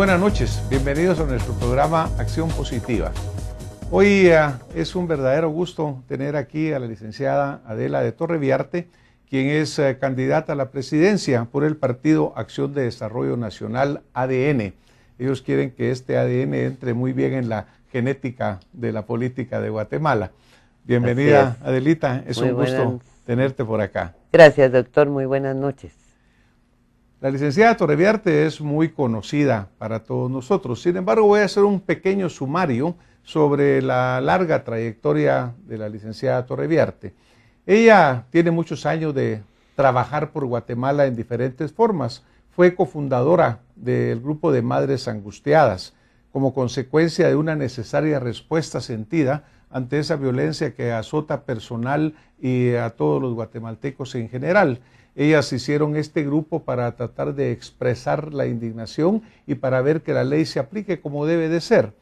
buenas noches, bienvenidos a nuestro programa Acción Positiva. Hoy eh, es un verdadero gusto tener aquí a la licenciada Adela de Torreviarte, quien es eh, candidata a la presidencia por el partido Acción de Desarrollo Nacional ADN. Ellos quieren que este ADN entre muy bien en la genética de la política de Guatemala. Bienvenida, Adelita, es un gusto tenerte por acá. Gracias, doctor, muy buenas noches. La licenciada Torreviarte es muy conocida para todos nosotros. Sin embargo, voy a hacer un pequeño sumario sobre la larga trayectoria de la licenciada Torreviarte. Ella tiene muchos años de trabajar por Guatemala en diferentes formas. Fue cofundadora del grupo de Madres Angustiadas como consecuencia de una necesaria respuesta sentida ante esa violencia que azota personal y a todos los guatemaltecos en general. Ellas hicieron este grupo para tratar de expresar la indignación y para ver que la ley se aplique como debe de ser.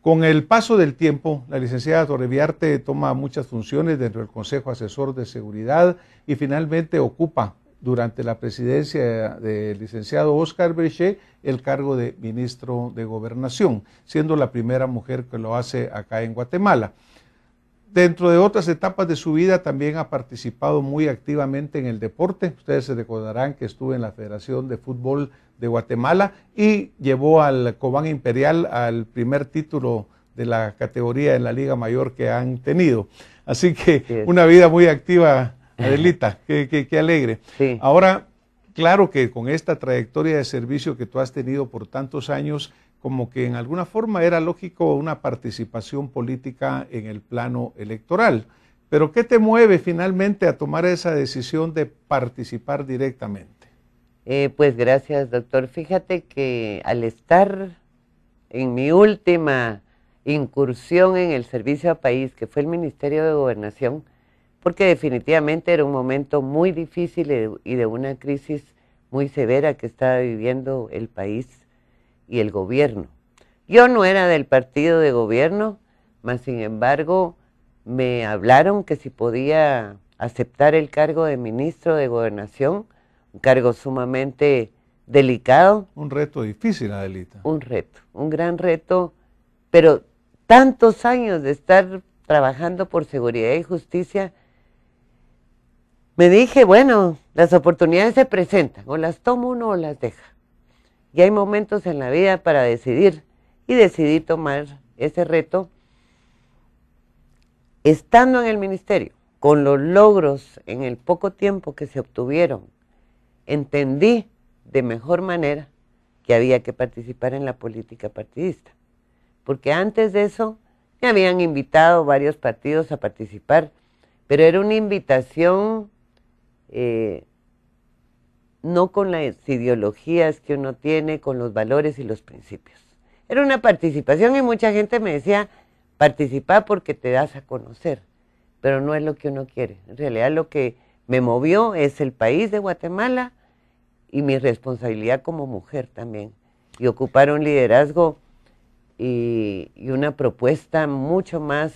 Con el paso del tiempo, la licenciada Torreviarte toma muchas funciones dentro del Consejo Asesor de Seguridad y finalmente ocupa durante la presidencia del licenciado Oscar Brechet el cargo de ministro de Gobernación, siendo la primera mujer que lo hace acá en Guatemala. Dentro de otras etapas de su vida también ha participado muy activamente en el deporte. Ustedes se recordarán que estuvo en la Federación de Fútbol de Guatemala y llevó al Cobán Imperial al primer título de la categoría en la Liga Mayor que han tenido. Así que una vida muy activa, Adelita, qué, alegre. Ahora, claro que con esta trayectoria de servicio que tú has tenido por tantos años, como que en alguna forma era lógico una participación política en el plano electoral. Pero ¿qué te mueve finalmente a tomar esa decisión de participar directamente? Eh, pues gracias, doctor. Fíjate que al estar en mi última incursión en el servicio a país, que fue el Ministerio de Gobernación, porque definitivamente era un momento muy difícil y de una crisis muy severa que estaba viviendo el país y el gobierno. Yo no era del partido de gobierno, mas sin embargo me hablaron que si podía aceptar el cargo de ministro de gobernación, un cargo sumamente delicado. Un reto difícil, Adelita. Un reto, un gran reto, pero tantos años de estar trabajando por seguridad y justicia, me dije, bueno, las oportunidades se presentan, o las tomo uno o las deja. Y hay momentos en la vida para decidir y decidí tomar ese reto estando en el ministerio, con los logros en el poco tiempo que se obtuvieron, entendí de mejor manera que había que participar en la política partidista. Porque antes de eso me habían invitado varios partidos a participar, pero era una invitación eh, no con las ideologías que uno tiene, con los valores y los principios. Era una participación y mucha gente me decía, participa porque te das a conocer, pero no es lo que uno quiere. En realidad lo que me movió es el país de Guatemala y mi responsabilidad como mujer también. Y ocupar un liderazgo y, y una propuesta mucho más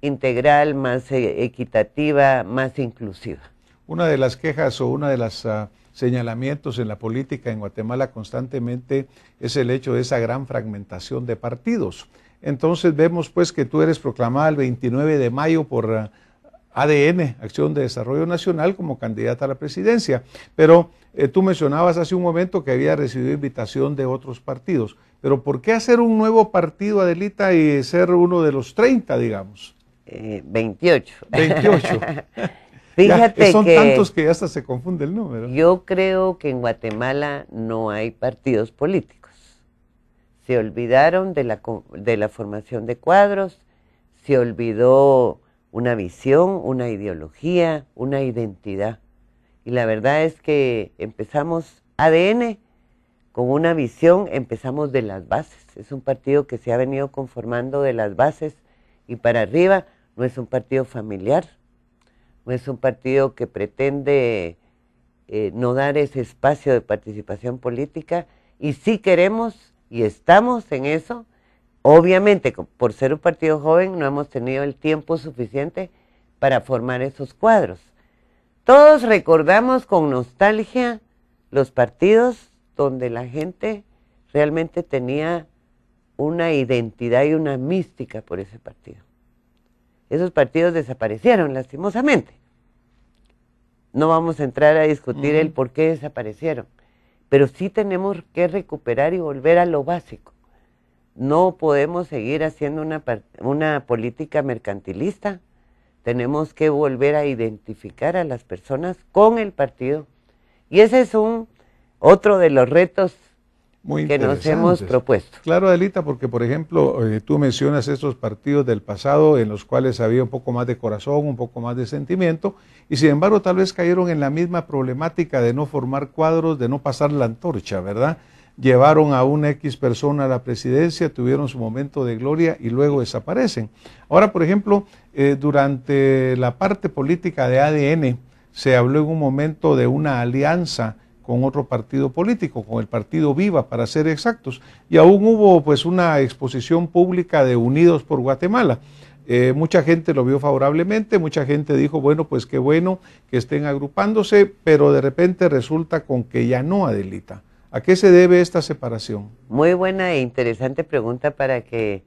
integral, más eh, equitativa, más inclusiva. Una de las quejas o una de los ah, señalamientos en la política en Guatemala constantemente es el hecho de esa gran fragmentación de partidos. Entonces vemos pues que tú eres proclamada el 29 de mayo por ADN, ah, Acción de Desarrollo Nacional, como candidata a la presidencia. Pero eh, tú mencionabas hace un momento que había recibido invitación de otros partidos. Pero ¿por qué hacer un nuevo partido, Adelita, y ser uno de los 30, digamos? Eh, 28. 28. Fíjate son tantos que hasta se confunde el número. Yo creo que en Guatemala no hay partidos políticos. Se olvidaron de la, de la formación de cuadros, se olvidó una visión, una ideología, una identidad. Y la verdad es que empezamos ADN con una visión, empezamos de las bases. Es un partido que se ha venido conformando de las bases y para arriba, no es un partido familiar, es un partido que pretende eh, no dar ese espacio de participación política y sí queremos y estamos en eso. Obviamente, por ser un partido joven, no hemos tenido el tiempo suficiente para formar esos cuadros. Todos recordamos con nostalgia los partidos donde la gente realmente tenía una identidad y una mística por ese partido esos partidos desaparecieron lastimosamente. No vamos a entrar a discutir el por qué desaparecieron, pero sí tenemos que recuperar y volver a lo básico. No podemos seguir haciendo una, una política mercantilista. Tenemos que volver a identificar a las personas con el partido. Y ese es un otro de los retos que nos hemos propuesto. Claro, Adelita, porque por ejemplo, eh, tú mencionas estos partidos del pasado en los cuales había un poco más de corazón, un poco más de sentimiento, y sin embargo tal vez cayeron en la misma problemática de no formar cuadros, de no pasar la antorcha, ¿verdad? Llevaron a una X persona a la presidencia, tuvieron su momento de gloria y luego desaparecen. Ahora, por ejemplo, eh, durante la parte política de ADN, se habló en un momento de una alianza con otro partido político, con el partido Viva, para ser exactos. Y aún hubo pues una exposición pública de Unidos por Guatemala. Eh, mucha gente lo vio favorablemente, mucha gente dijo, bueno, pues qué bueno que estén agrupándose, pero de repente resulta con que ya no, Adelita. ¿A qué se debe esta separación? Muy buena e interesante pregunta para que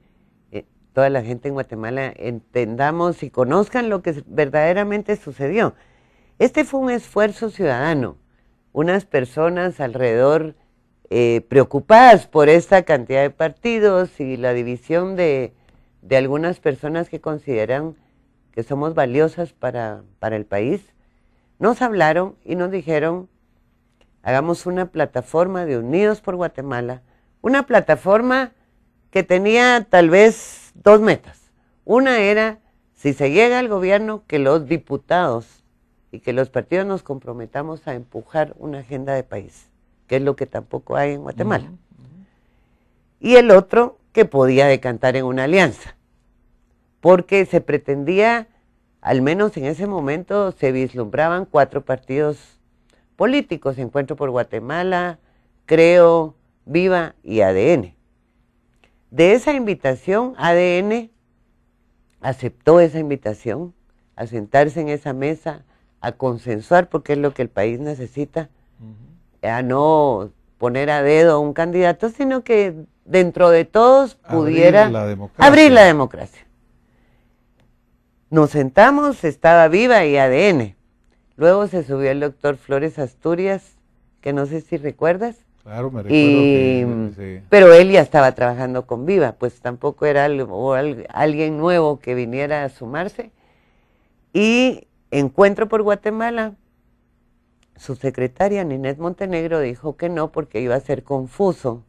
eh, toda la gente en Guatemala entendamos y conozcan lo que verdaderamente sucedió. Este fue un esfuerzo ciudadano unas personas alrededor eh, preocupadas por esta cantidad de partidos y la división de, algunas personas que consideran que somos valiosas para, para el país, nos hablaron y nos dijeron, hagamos una plataforma de Unidos por Guatemala, una plataforma que tenía tal vez dos metas. Una era, si se llega al gobierno, que los diputados y que los partidos nos comprometamos a empujar una agenda de país, que es lo que tampoco hay en Guatemala. Y el otro que podía decantar en una alianza, porque se pretendía, al menos en ese momento, se vislumbraban cuatro partidos políticos, Encuentro por Guatemala, Creo, Viva y ADN. De esa invitación, ADN aceptó esa invitación a sentarse en esa mesa a consensuar porque es lo que el país necesita, a no poner a dedo a un candidato, sino que dentro de todos pudiera abrir la democracia. Nos sentamos, estaba viva y ADN. Luego se subió el doctor Flores Asturias, que no sé si recuerdas. Claro, me mm, Pero él ya estaba trabajando con Viva, pues tampoco era alguien nuevo que viniera a sumarse. Y Encuentro por Guatemala, su secretaria Ninet Montenegro dijo que no porque iba a ser confuso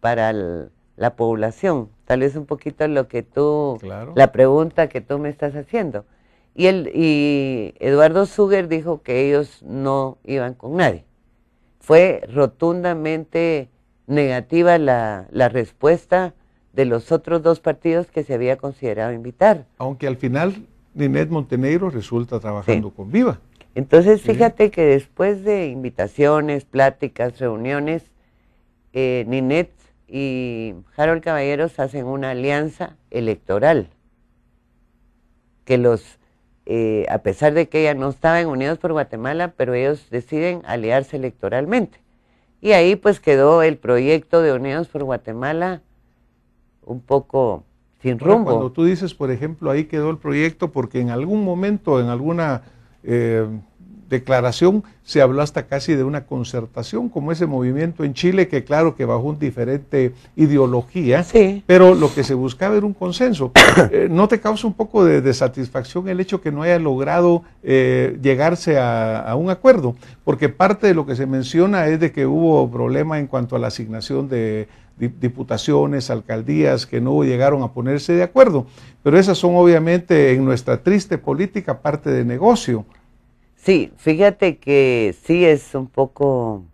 para la población. Tal vez un poquito lo que tú, la pregunta que tú me estás haciendo. Y, el, y Eduardo Suger dijo que ellos no iban con nadie. Fue rotundamente negativa la respuesta de los otros dos partidos que se había considerado invitar. Aunque al final Ninet Montenegro resulta trabajando con Viva. Entonces, fíjate que después de invitaciones, pláticas, reuniones, eh, Ninet y Harold Caballeros hacen una alianza electoral. Que los, eh, a pesar de que ella no estaba en Unidos por Guatemala, pero ellos deciden aliarse electoralmente. Y ahí pues quedó el proyecto de Unidos por Guatemala un poco cuando tú dices, por ejemplo, ahí quedó el proyecto porque en algún momento, en alguna eh, declaración se habló hasta casi de una concertación, como ese movimiento en Chile, que claro que bajo un diferente ideología, pero lo que se buscaba era un consenso. Eh, ¿No te causa un poco de, desatisfacción el hecho que no haya logrado eh, llegarse a, un acuerdo? Porque parte de lo que se menciona es de que hubo problemas en cuanto a la asignación de diputaciones, alcaldías, que no llegaron a ponerse de acuerdo. Pero esas son obviamente en nuestra triste política parte de negocio. Sí, fíjate que sí es un poco...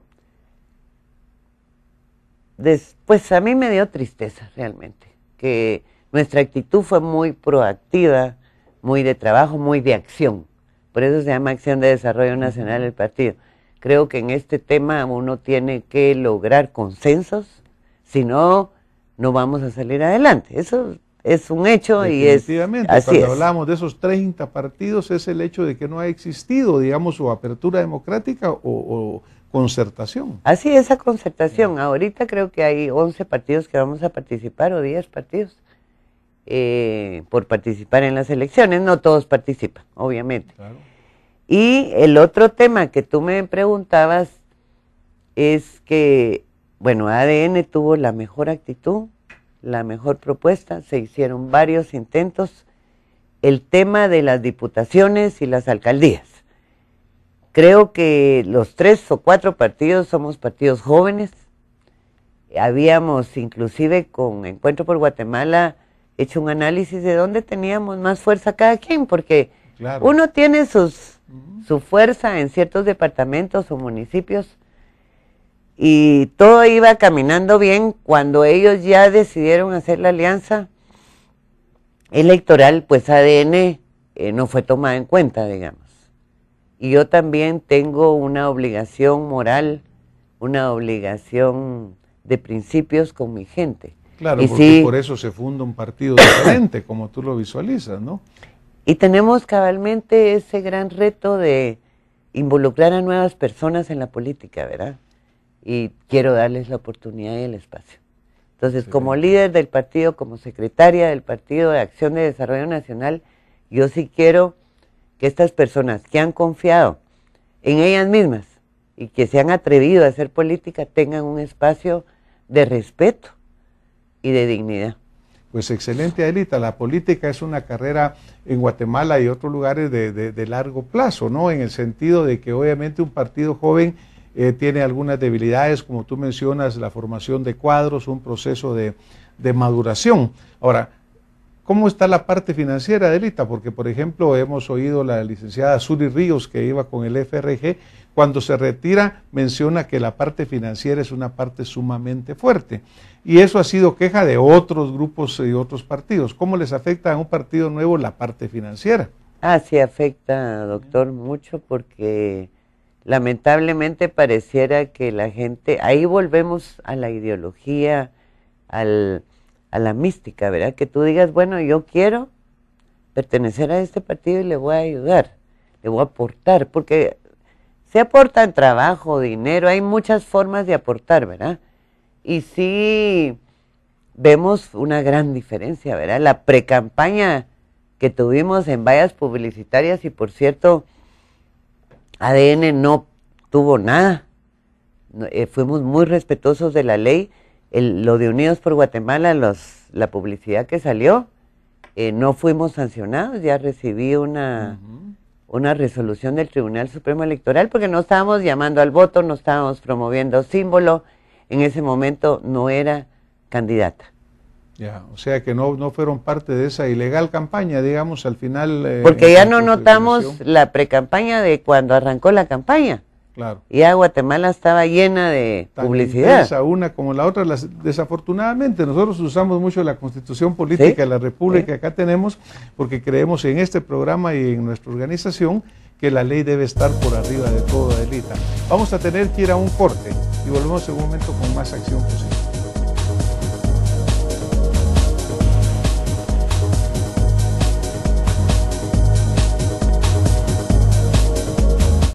después a mí me dio tristeza realmente, que nuestra actitud fue muy proactiva, muy de trabajo, muy de acción. Por eso se llama Acción de Desarrollo Nacional el partido. Creo que en este tema uno tiene que lograr consensos, si no, no vamos a salir adelante. Eso es un hecho y es. Así cuando hablamos de esos 30 partidos, es el hecho de que no ha existido, digamos, su apertura democrática o, concertación. Así, esa concertación. Ahorita creo que hay 11 partidos que vamos a participar o 10 partidos eh, por participar en las elecciones. No todos participan, obviamente. Y el otro tema que tú me preguntabas es que, bueno, ADN tuvo la mejor actitud la mejor propuesta, se hicieron varios intentos, el tema de las diputaciones y las alcaldías. Creo que los tres o cuatro partidos somos partidos jóvenes. Habíamos inclusive con Encuentro por Guatemala hecho un análisis de dónde teníamos más fuerza cada quien, porque uno tiene sus, su fuerza en ciertos departamentos o municipios y todo iba caminando bien cuando ellos ya decidieron hacer la alianza electoral, pues ADN eh, no fue tomada en cuenta, digamos. Y yo también tengo una obligación moral, una obligación de principios con mi gente. Claro, porque por eso se funda un partido diferente, como tú lo visualizas, ¿no? Y tenemos cabalmente ese gran reto de involucrar a nuevas personas en la política, ¿verdad? y quiero darles la oportunidad y el espacio. Entonces, como líder del partido, como secretaria del Partido de Acción de Desarrollo Nacional, yo sí quiero que estas personas que han confiado en ellas mismas y que se han atrevido a hacer política tengan un espacio de respeto y de dignidad. Pues excelente, Adelita. La política es una carrera en Guatemala y otros lugares de, de largo plazo, ¿no? En el sentido de que obviamente un partido joven eh, tiene algunas debilidades, como tú mencionas, la formación de cuadros, un proceso de, maduración. Ahora, ¿Cómo está la parte financiera, Delita? Porque, por ejemplo, hemos oído la licenciada Suri Ríos, que iba con el FRG, cuando se retira menciona que la parte financiera es una parte sumamente fuerte. Y eso ha sido queja de otros grupos y otros partidos. ¿Cómo les afecta a un partido nuevo la parte financiera? Ah, sí, afecta, doctor, mucho porque lamentablemente pareciera que la gente, ahí volvemos a la ideología, al, a la mística, ¿verdad? Que tú digas, bueno, yo quiero pertenecer a este partido y le voy a ayudar, le voy a aportar, porque se aporta en trabajo, dinero, hay muchas formas de aportar, ¿verdad? Y sí vemos una gran diferencia, ¿verdad? La precampaña que tuvimos en vallas publicitarias y por cierto, ADN no tuvo nada. Eh, fuimos muy respetuosos de la ley. lo de Unidos por Guatemala, los, la publicidad que salió, eh, no fuimos sancionados. Ya recibí una, una resolución del Tribunal Supremo Electoral porque no estábamos llamando al voto, no estábamos promoviendo símbolo. En ese momento no era candidata o sea que no, no fueron parte de esa ilegal campaña, digamos, al final. Eh, porque ya no notamos la pre-campaña de cuando arrancó la campaña. Claro. Y Guatemala estaba llena de publicidad. Esa una como la otra, desafortunadamente nosotros usamos mucho la constitución política de la República que acá tenemos porque creemos en este programa y en nuestra organización que la ley debe estar por arriba de toda elita Vamos a tener que ir a un corte y volvemos en un momento con más acción posible.